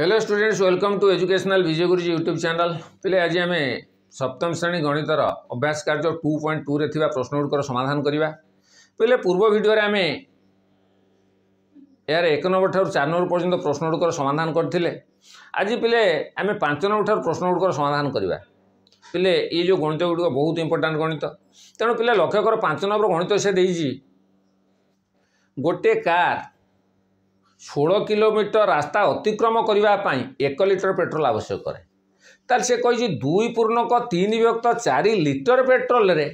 hello students welcome to educational Vijay Guruji YouTube channel पिले आज आम सप्तम श्रेणी गणितर अभ्यास कार्य टू पॉइंट टू रे प्रश्न गुड़िकर समाधान करवा पहले पूर्व भिडियो आम यार एक नंबर ठार चार नंबर पर्यटन प्रश्न गुड़िकर समाधान करते आज पे आम पांच नंबर ठार प्रश्न गुड़िकर समाधान करवा ପିଲେ ଏଇ ଯେଉଁ ଗଣିତ ଗୁଡ଼ିକ ବହୁତ ଇମ୍ପୋର୍ଟାଣ୍ଟ ଗଣିତ ତେଣୁ ପିଲା ଲକ୍ଷ୍ୟ କର ପାଞ୍ଚ ନମ୍ବର ଗଣିତ ସେ ଦେଇଛି ଗୋଟିଏ ষোল কিলোমিটর রাস্তা অতিক্রম করা এক লিটর পেট্রোল আবশ্যক করে তাহলে সে কে দুই পূর্ণক তিন বিভক্ত চারি লিটর পেট্রোলরে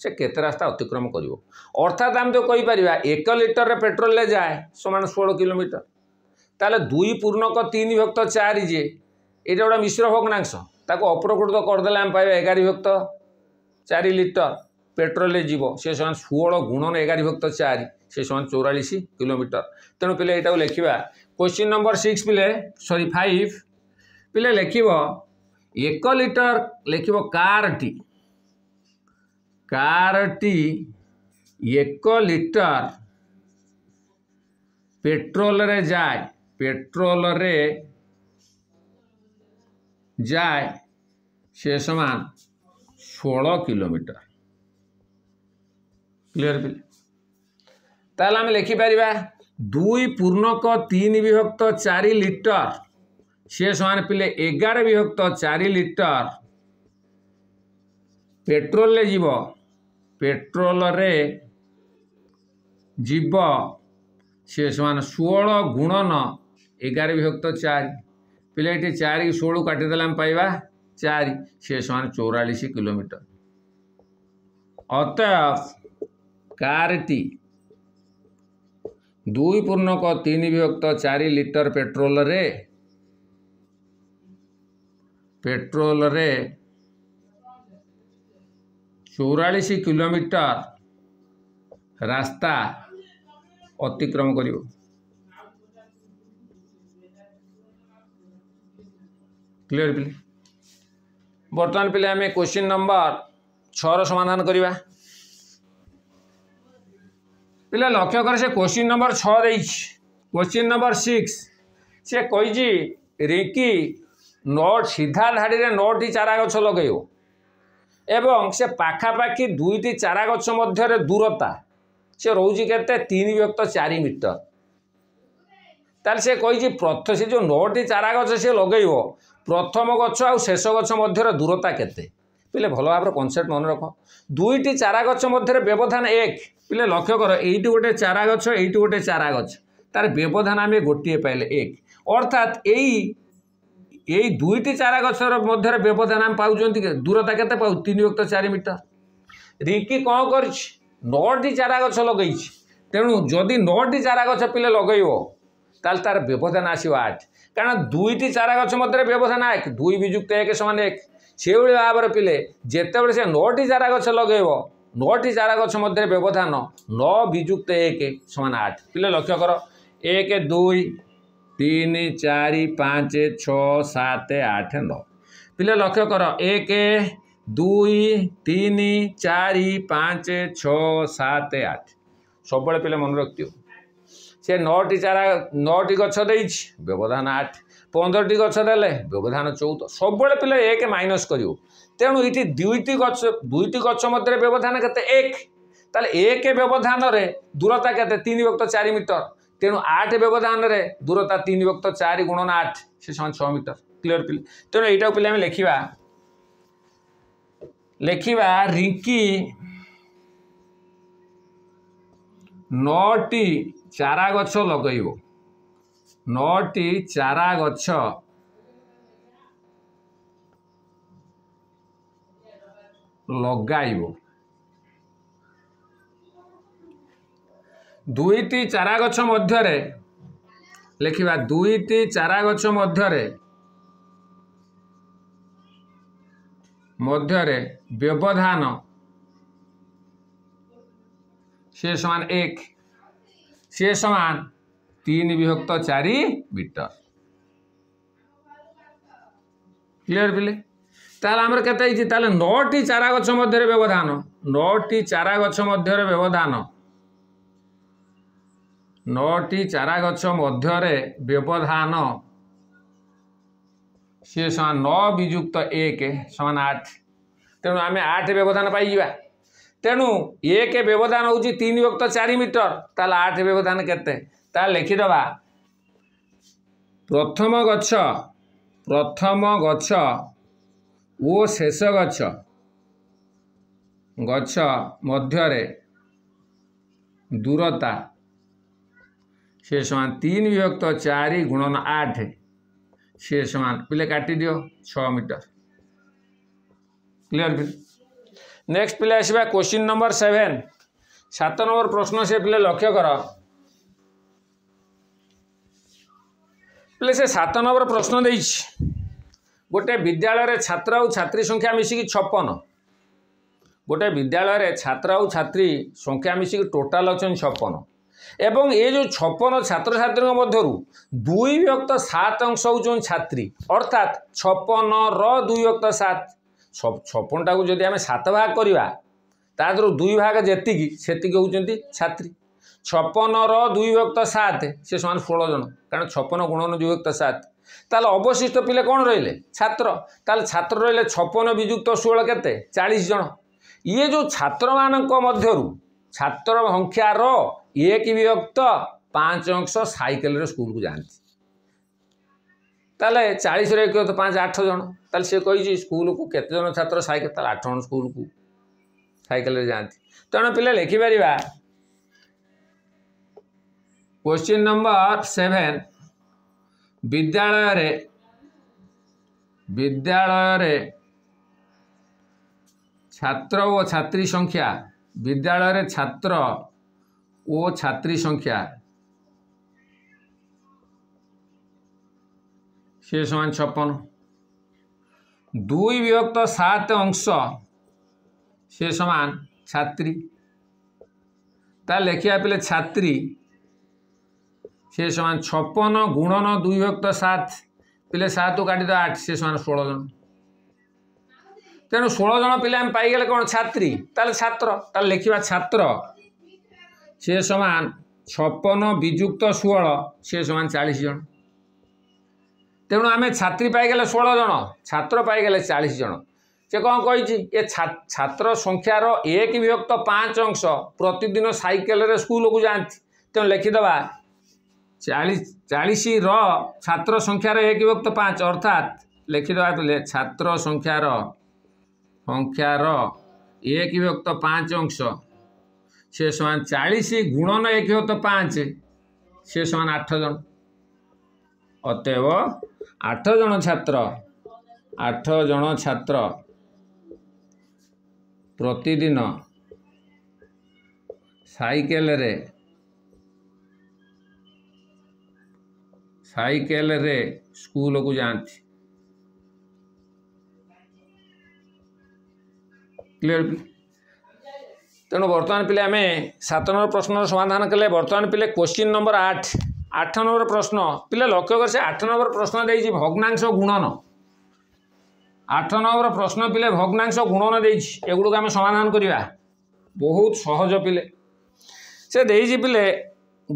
সে কত রাস্তা অতিক্রম করব অর্থাৎ আমি তো কইপারা এক লিটর পেট্রোল যায় সমান ষোল কিলোমিটর তাহলে দুই পূর্ণক তিন বিভক্ত চারি যে এটা গোটা মিশ্র ভগ্নাংশ তাকে অপ্রকৃত করেদেলে আমি পাইবা এগার বিভক্ত চারি লিটর পেট্রোলে যাব সে সমান ষোল গুণন এগার বিভক্ত চারি ସେ ସମାନ ଚଉରାଳିଶ କିଲୋମିଟର ତେଣୁ ପିଲା ଏଇଟାକୁ ଲେଖିବା କ୍ୱେଶ୍ଚିନ୍ ନମ୍ବର ସିକ୍ସ ପିଲେ ସରି ଫାଇଭ୍ ପିଲେ ଲେଖିବ ଏକ ଲିଟର ଲେଖିବ କାର୍ଟି କାର୍ଟି ଏକ ଲିଟର ପେଟ୍ରୋଲରେ ଯାଏ ପେଟ୍ରୋଲରେ যায় সে সমান ষোলো কিলোমিটার ক্লিয়ার বিল ତାହେଲେ ଆମେ ଲେଖିପାରିବା ଦୁଇ ପୂର୍ଣ୍ଣକ ତିନି ବିଭକ୍ତ ଚାରି ଲିଟର ସିଏ ସମାନ ପିଲେ ଏଗାର ବିଭକ୍ତ ଚାରି ଲିଟର ପେଟ୍ରୋଲରେ ଯିବ ପେଟ୍ରୋଲରେ ଯିବ ସିଏ ସମାନ ଷୋହଳ ଗୁଣନ ଏଗାର ବିଭକ୍ତ ଚାରି ପିଲେ ଏଠି ଚାରି ଷୋହଳ କାଟିଦେଲେ ଆମେ ପାଇବା ଚାରି ସିଏ ସମାନ ଚଉରାଳିଶ କିଲୋମିଟର ଅତଏବ କାର୍ଟି ଦୁଇ ପୂର୍ଣ୍ଣକ ତିନି ବିଭକ୍ତ ଚାରି ଲିଟର ପେଟ୍ରୋଲରେ ପେଟ୍ରୋଲରେ ଚଉରାଳିଶ କିଲୋମିଟର ରାସ୍ତା ଅତିକ୍ରମ କରିବ କ୍ଲିଅର ପିଲା ବର୍ତ୍ତମାନ ପିଲା ଆମେ କ୍ୱେଶ୍ଚିନ୍ ନମ୍ବର ଛଅର ସମାଧାନ କରିବା પેલા લખ્યો કરશે ક્વેશ્ચન નંબર છ દઈશ ક્વેશ્ચન નંબર સિક્સ ସେ କହିଛି ରିଙ୍କି ନଟ୍ ସିଧା ଧାଡ଼ିରେ ନଅଟି ଚାରା ଗଛ ଲଗାଇବ ଏବଂ ସେ ପାଖାପାଖି ଦୁଇଟି ଚାରା ଗଛ ମଧ୍ୟରେ ଦୂରତା ସେ ରହୁଛି କେତେ ତିନି ବ୍ୟକ୍ତ ଚାରି ମିଟର ତାହେଲେ ସେ କହିଛି ପ୍ରଥ ସେ ଯେଉଁ ନଅଟି ଚାରା ଗଛ ସେ ଲଗାଇବ ପ୍ରଥମ ଗଛ ଆଉ ଶେଷ ଗଛ ମଧ୍ୟରେ ଦୂରତା କେତେ ପିଲେ ଭଲ ଭାବରେ କନସେପ୍ଟ ମନେ ରଖ ଦୁଇଟି ଚାରା ଗଛ ମଧ୍ୟରେ ବ୍ୟବଧାନ ଏକ ପିଲେ ଲକ୍ଷ୍ୟ କର ଏଇଠି ଗୋଟେ ଚାରା ଗଛ ଏଇଠି ଗୋଟେ ଚାରା ଗଛ ତାର ବ୍ୟବଧାନ ଆମେ ଗୋଟିଏ ପାଇଲେ ଏକ ଅର୍ଥାତ୍ ଏଇ ଏଇ ଦୁଇଟି ଚାରା ଗଛର ମଧ୍ୟରେ ବ୍ୟବଧାନ ଆମେ ପାଉଛନ୍ତି ଦୂରତା କେତେ ପାଉ ତିନି ଅକ୍ତ ଚାରି ମିଟର ରିଙ୍କି କ'ଣ କରିଛି ନଅଟି ଚାରା ଗଛ ଲଗେଇଛି ତେଣୁ ଯଦି ନଅଟି ଚାରା ଗଛ ପିଲେ ଲଗେଇବ ତାହେଲେ ତାର ବ୍ୟବଧାନ ଆସିବ ଆଠ କାରଣ ଦୁଇଟି ଚାରା ଗଛ ମଧ୍ୟରେ ବ୍ୟବଧାନ ଏକ ଦୁଇ ବିଯୁକ୍ତ ଏକ ସମାନ ଏକ ସେଭଳି ଭାବରେ ପିଲେ ଯେତେବେଳେ ସେ ନଅଟି ଚାରା ଗଛ ଲଗାଇବ ନଅଟି ଚାରା ଗଛ ମଧ୍ୟରେ ବ୍ୟବଧାନ ନଅ ବିଯୁକ୍ତ ଏକ ସମାନ ଆଠ ପିଲେ ଲକ୍ଷ୍ୟ କର ଏକ ଦୁଇ ତିନି ଚାରି ପାଞ୍ଚ ଛଅ ସାତ ଆଠ ନଅ ପିଲେ ଲକ୍ଷ୍ୟ କର ଏକ ଦୁଇ ତିନି ଚାରି ପାଞ୍ଚ ଛଅ ସାତ ଆଠ ସବୁବେଳେ ପିଲା ମନେ ରଖିଥିବ ସେ ନଅଟି ଚାରା ନଅଟି ଗଛ ଦେଇଛି ବ୍ୟବଧାନ ଆଠ ପନ୍ଦରଟି ଗଛ ନେଲେ ବ୍ୟବଧାନ ଚଉଦ ସବୁବେଳେ ପିଲା ଏକ ମାଇନସ୍ କରିବୁ ତେଣୁ ଏଠି ଦୁଇଟି ଗଛ ଦୁଇଟି ଗଛ ମଧ୍ୟରେ ବ୍ୟବଧାନ କେତେ ଏକ ତାହେଲେ ଏକ ବ୍ୟବଧାନରେ ଦୂରତା କେତେ ତିନି ବ୍ୟକ୍ତ ଚାରି ମିଟର ତେଣୁ ଆଠ ବ୍ୟବଧାନରେ ଦୂରତା ତିନି ବ୍ୟକ୍ତ ଚାରି ଗୁଣନ ଆଠ ସେ ସମାନ ଛଅ ମିଟର କ୍ଲିଅର ପିଲା ତେଣୁ ଏଇଟାକୁ ପିଲା ଆମେ ଲେଖିବା ଲେଖିବା ରିଙ୍କି ନଅଟି ଚାରା ଗଛ ଲଗାଇବ নটি চারা গছ ଲଗାଇବ ଦୁଇଟି ଚାରା ଗଛ ମଧ୍ୟରେ ଲେଖିବା ଦୁଇଟି ଚାରା ଗଛ ମଧ୍ୟରେ ମଧ୍ୟରେ ବ୍ୟବଧାନ ସିଏ ସମାନ ଏକ ସିଏ ସମାନ তিন বিভক্ত চারি মিটর ক্লিয়ার পিলে তাহলে আমার কেতে হয়েছি তাহলে নটি চারা গছ মধ্যে ব্যবধান নটি চারা গছ মধ্যে ব্যবধান নটি চারা গছ মধ্যে ব্যবধান সি সমান ন বিযুক্ত এক সমান আট তেমন আমি আট ব্যবধান পাইযা তেমন এক ব্যবধান হচ্ছে তিন বিভক্ত চারি মিটর তাহলে আট ব্যবধান কেতে তা ଲେଖିଦେବା ପ୍ରଥମ ଗଛ ପ୍ରଥମ ଗଛ ଓ ଶେଷ ଗଛ ଗଛ ମଧ୍ୟରେ ଦୂରତା সে সমান তিন বিভক্ত চারি গুণন আট সে সমান পিলে কাটি দিও ছ মিটার ক্লিয়ার নেক্সট পিলে আসবা কোশ্চিন নম্বর সেভেন সাত নম্বর প্রশ্ন সে পিলে লক্ষ্য কর ହେଲେ ସେ ସାତ ନମ୍ବର ପ୍ରଶ୍ନ ଦେଇଛି ଗୋଟେ ବିଦ୍ୟାଳୟରେ ଛାତ୍ର ଆଉ ଛାତ୍ରୀ ସଂଖ୍ୟା ମିଶିକି ଛପନ ଗୋଟେ ବିଦ୍ୟାଳୟରେ ଛାତ୍ର ଆଉ ଛାତ୍ରୀ ସଂଖ୍ୟା ମିଶିକି ଟୋଟାଲ୍ ଅଛନ୍ତି ଛପନ ଏବଂ ଏ ଯେଉଁ ଛପନ ଛାତ୍ରଛାତ୍ରୀଙ୍କ ମଧ୍ୟରୁ ଦୁଇ ବ୍ୟକ୍ତ ସାତ ଅଂଶ ହେଉଛନ୍ତି ଛାତ୍ରୀ ଅର୍ଥାତ୍ ଛପନର ଦୁଇ ବ୍ୟକ୍ତ ସାତ ଛପନଟାକୁ ଯଦି ଆମେ ସାତ ଭାଗ କରିବା ତା ଦେହରୁ ଦୁଇ ଭାଗ ଯେତିକି ସେତିକି ହେଉଛନ୍ତି ଛାତ୍ରୀ ছপনর দুই ভক্ত সাত সে সমান ষোলো জন কারণ ছপন গুণন দুই ভক্ত সাত তাহলে অবশিষ্ট পিলে কোণ রইলে ছাত্র তাহলে ছাত্র রইলে ছপন বিযুক্ত ষোল কেতে চাশ জন ইয়ে যে ছাত্র মানক মধ্যরু ছাত্র সংখ্যার এক বিভক্ত পাঁচ অংশ সাইকেলের স্কুলকে যাতে তাহলে চাশর এক বিভক্ত পাঁচ আঠ জন তাহলে সে কী স্কুলকু কেতজন ছাত্র সাইকেল তাহলে আঠ জন স্কুলকু সাইকেলের যাতে তেমন পিলা লেখিপারা क्वेश्चन नंबर सेभेन विद्यालय विद्यालय छात्र ओ छात्री संख्या विद्यालय छात्र ओ छात्री संख्या সে সমান ছপন দুই বিভক্ত সাত অংশ সে সমান ছাত্রী তা লেখিয়া পেলে ছাত্রী সে সমান ছপন গুণন দুই ভক্ত সাত পিলে সাত কাটি তো আট সে সমান ষোলো জন তেমন ষোলো জন পিলে আমি পাইগেলে কোণ ছাত্রী তাহলে ছাত্র তাহলে লেখিবা ছাত্র সে সমান ছপন বিযুক্ত ষোহল সে সমান চালিশ জন তেমন আমি ছাত্রী পাইগেলে ষোলো জন ছাত্র পাইগেলে চালিশ জন সে কম কইছি এ ছাত্র সংখ্যার এক বিভক্ত পাঁচ অংশ প্রতিদিন সাইকেলের স্কুলকু যাতে তেমন লেখিদেবা ଚାଳିଶ ଚାଳିଶର ଛାତ୍ର ସଂଖ୍ୟାର ଏକ ବିଭକ୍ତ ପାଞ୍ଚ ଅର୍ଥାତ୍ ଲେଖିଦେବା ଛାତ୍ର ସଂଖ୍ୟାର ସଂଖ୍ୟାର ଏକ ବିଭକ୍ତ ପାଞ୍ଚ ଅଂଶ ସେ ସମାନ ଚାଳିଶ ଗୁଣନ ଏକ ବିଭକ୍ତ ପାଞ୍ଚ ସେ ସମାନ ଆଠ ଜଣ ଅତଏବ ଆଠ ଜଣ ଛାତ୍ର ଆଠ ଜଣ ଛାତ୍ର ପ୍ରତିଦିନ ସାଇକେଲରେ ସାଇକେଲରେ ସ୍କୁଲକୁ ଯାଆନ୍ତି କ୍ଲିଅର ତେଣୁ ବର୍ତ୍ତମାନ ପିଲେ ଆମେ ସାତ ନମ୍ବର ପ୍ରଶ୍ନର ସମାଧାନ କଲେ ବର୍ତ୍ତମାନ ପିଲେ କୋଶ୍ଚିନ୍ ନମ୍ବର ଆଠ ଆଠ ନମ୍ବର ପ୍ରଶ୍ନ ପିଲା ଲକ୍ଷ୍ୟ କରି ସେ ଆଠ ନମ୍ବର ପ୍ରଶ୍ନ ଦେଇଛି ଭଗ୍ନାଂଶ ଗୁଣନ ଆଠ ନମ୍ବର ପ୍ରଶ୍ନ ପିଲେ ଭଗ୍ନାଂଶ ଗୁଣନ ଦେଇଛି ଏଗୁଡ଼ିକୁ ଆମେ ସମାଧାନ କରିବା ବହୁତ ସହଜ ପିଲେ ସେ ଦେଇଛି ପିଲେ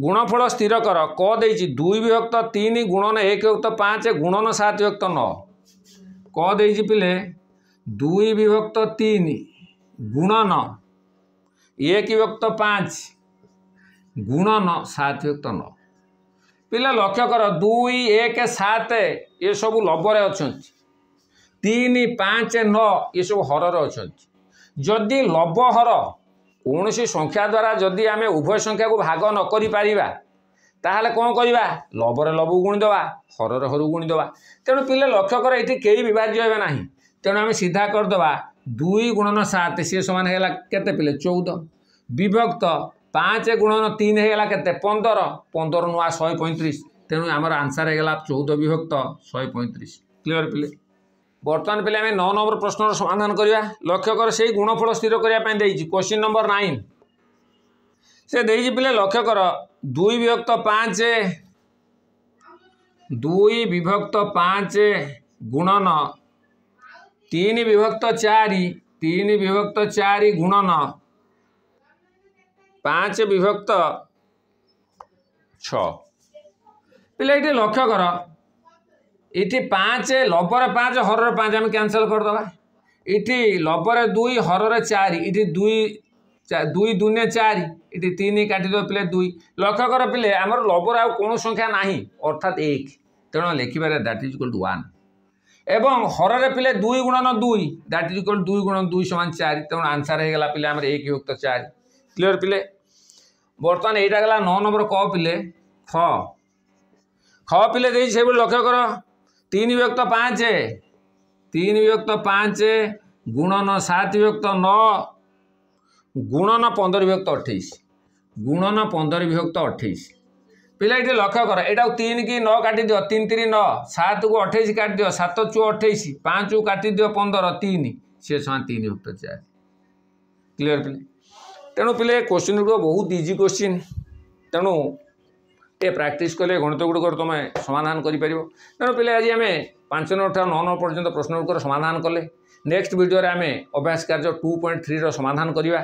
ଗୁଣଫଳ ସ୍ଥିର କର କ ଦେଇଛି ଦୁଇ ବିଭକ୍ତ ତିନି ଗୁଣନ ଏକ ବିଭକ୍ତ ପାଞ୍ଚ ଗୁଣନ ସାତ ବିଭକ୍ତ ନଅ କ ଦେଇଛି ପିଲେ ଦୁଇ ବିଭକ୍ତ ତିନି ଗୁଣନ ଏକ ବିଭକ୍ତ ପାଞ୍ଚ ଗୁଣନ ସାତ ବିଭକ୍ତ ନଅ ପିଲା ଲକ୍ଷ୍ୟ କର ଦୁଇ ଏକ ସାତ ଏସବୁ ଲବରେ ଅଛନ୍ତି ତିନି ପାଞ୍ଚ ନଅ ଏସବୁ ହରରେ ଅଛନ୍ତି ଯଦି ଲବ ହର କୌଣସି ସଂଖ୍ୟା ଦ୍ୱାରା ଯଦି ଆମେ ଉଭୟ ସଂଖ୍ୟାକୁ ଭାଗ ନ କରିପାରିବା ତାହେଲେ କ'ଣ କରିବା ଲବରେ ଲବୁ ଗୁଣିଦେବା ହରରେ ହରୁ ଗୁଣିଦେବା ତେଣୁ ପିଲା ଲକ୍ଷ୍ୟ କର ଏଠି କେହି ବିଭାଜ୍ୟ ହେବେ ନାହିଁ ତେଣୁ ଆମେ ସିଧା କରିଦେବା ଦୁଇ ଗୁଣନ ସାତ ସିଏ ସମାନ ହେଇଗଲା କେତେ ପିଲେ ଚଉଦ ବିଭକ୍ତ ପାଞ୍ଚ ଗୁଣନ ତିନି ହେଇଗଲା କେତେ ପନ୍ଦର ପନ୍ଦର ନୂଆ ଶହେ ପଇଁତିରିଶ ତେଣୁ ଆମର ଆନ୍ସର୍ ହେଇଗଲା ଚଉଦ ବିଭକ୍ତ ଶହେ ପଇଁତିରିଶ କ୍ଲିଅର୍ ପିଲେ বর্তমান পেলে আমি নয় নম্বর প্রশ্নর সমাধান করা লক্ষ্য কর সেই গুণফল স্থির করা দিয়েছি কোশ্চিন নম্বর নাইন সে দিয়েছি পিলা লক্ষ্য কর দুই বিভক্ত পাঁচ দুই বিভক্ত পাঁচ গুণন তিন বিভক্ত চারি তিন বিভক্ত চারি গুণন পাঁচ বিভক্ত ছ পিলে এটি লক্ষ্য কর এটি পাঁচ লবরে পাঁচ হরের পাঁচ আমি ক্যানসেল করদেবা এটি লবরে দুই হরের চারি এটি দুই দুই দুনে চারি এটি তিন কাটিদেব পিলে দুই লক্ষ্য কর পিলে আমার লবর আর কোণ সংখ্যা না অর্থাৎ এক তেমন লেখিবার that is equal to one এবং হরের পিলে দুই গুণন দুই দ্যাট ইজ ইকোল দুই গুণন দুই সমান চারি তেমন আনসার হয়ে গেলা পিলে আমার এক যুক্ত চারি ক্লিয়ার পিলে বর্তমানে এইটা গেলা ন নম্বর ক পিলে খ খ পিলে দিয়েছি সেগুলো লক্ষ্য কর तिन विभक्त पाँच तिन व्यक्त पाँच गुणन सात विभक्त गुणन पन्ध्र विभक्त अठैस गुणन पन्ध्र विभक्त अठैस पहिला यति लक्ष्य क यटा तिन कि नाटिदियो तिनतिर न सात अठैस काटिदियो सात चु काट पाँच काटिदियो पन्ध्र तिन सँग तिन भक्त चार क्लियर पहिला तेणु पहिले क्वेश्चन गुड्क बहुत इजी क्वेश्चन तेणु ଏ ପ୍ରାକ୍ଟିସ୍ କଲେ ଗଣିତ ଗୁଡ଼ିକର ତୁମେ ସମାଧାନ କରିପାରିବ ତେଣୁ ପିଲା ଆଜି ଆମେ ପାଞ୍ଚ ନଅଠାରୁ ନଅ ନଅ ପର୍ଯ୍ୟନ୍ତ ପ୍ରଶ୍ନ ଗୁଡ଼ିକର ସମାଧାନ କଲେ ନେକ୍ସଟ ଭିଡ଼ିଓରେ ଆମେ ଅଭ୍ୟାସ କାର୍ଯ୍ୟ ଟୁ ପଏଣ୍ଟ ଥ୍ରୀର ସମାଧାନ କରିବା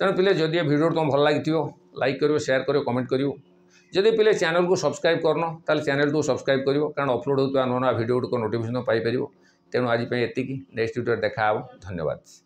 ତେଣୁ ପିଲେ ଯଦି ଏ ଭିଡ଼ିଓ ତୁମ ଭଲ ଲାଗିଥିବ ଲାଇକ୍ କରିବ ସେୟାର କରିବ କମେଣ୍ଟ କରିବ ଯଦି ପିଲେ ଚ୍ୟାନେଲକୁ ସବସ୍କ୍ରାଇବ୍ କରିନ ତାହେଲେ ଚ୍ୟାନେଲକୁ ସବସ୍କ୍ରାଇବ୍ କରିବ କାରଣ ଅପଲୋଡ଼ ହେଉଥିବା ନୂଆ ନୂଆ ଭିଡ଼ିଓ ଗୁଡ଼ିକ ନୋଟିଫିକେସନ୍ ପାଇପାରିବ ତେଣୁ ଆଜି ପାଇଁ ଏତିକି ନେକ୍ସଟ ଭିଡ଼ିଓରେ ଦେଖା ହେବ ଧନ୍ୟବାଦ